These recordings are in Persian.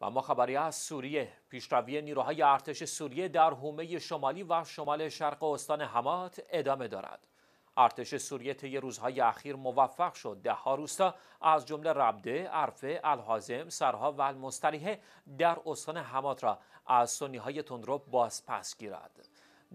و خبری از سوریه پیشروی نیروهای ارتش سوریه در حومه شمالی و شمال شرق استان حمات ادامه دارد ارتش سوریه طی روزهای اخیر موفق شد ده ها روستا از جمله ربده، عرفه، الحازم، سرها و المستریحه در استان حمات را از سنی های تندرو بازپس گیرد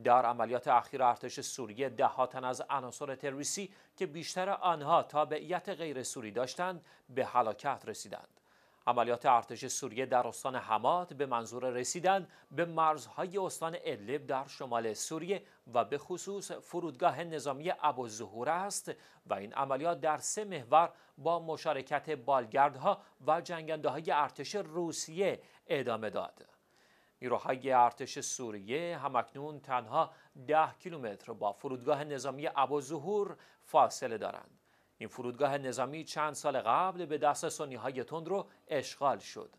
در عملیات اخیر ارتش سوریه ده ها تن از عناصر تروریستی که بیشتر آنها تابعیت غیر سوری داشتند به هلاکت رسیدند عملیات ارتش سوریه در استان حمات به منظور رسیدن به مرزهای استان ادلب در شمال سوریه و به خصوص فرودگاه نظامی ظهور است و این عملیات در سه محور با مشارکت بالگردها و جنگنده های ارتش روسیه ادامه داد. نیروهای ارتش سوریه همکنون تنها ده کیلومتر با فرودگاه نظامی ابوظهور فاصله دارند. این فرودگاه نظامی چند سال قبل به دست سنی های تند رو اشغال شد.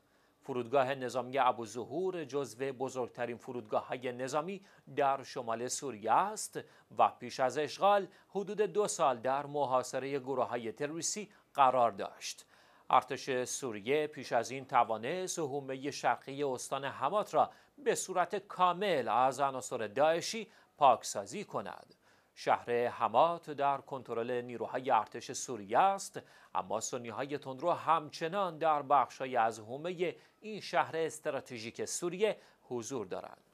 فرودگاه نظامی ابو ظهور جزو بزرگترین فرودگاه های نظامی در شمال سوریه است و پیش از اشغال حدود دو سال در محاصره گروه های تروریستی قرار داشت. ارتش سوریه پیش از این توانست سهومه شرقی استان حمات را به صورت کامل از عناصر داعشی پاکسازی کند. شهر حمات در کنترل نیروهای ارتش سوریه است اما سنی های تندرو همچنان در بخشای از حومه این شهر استراتژیک سوریه حضور دارند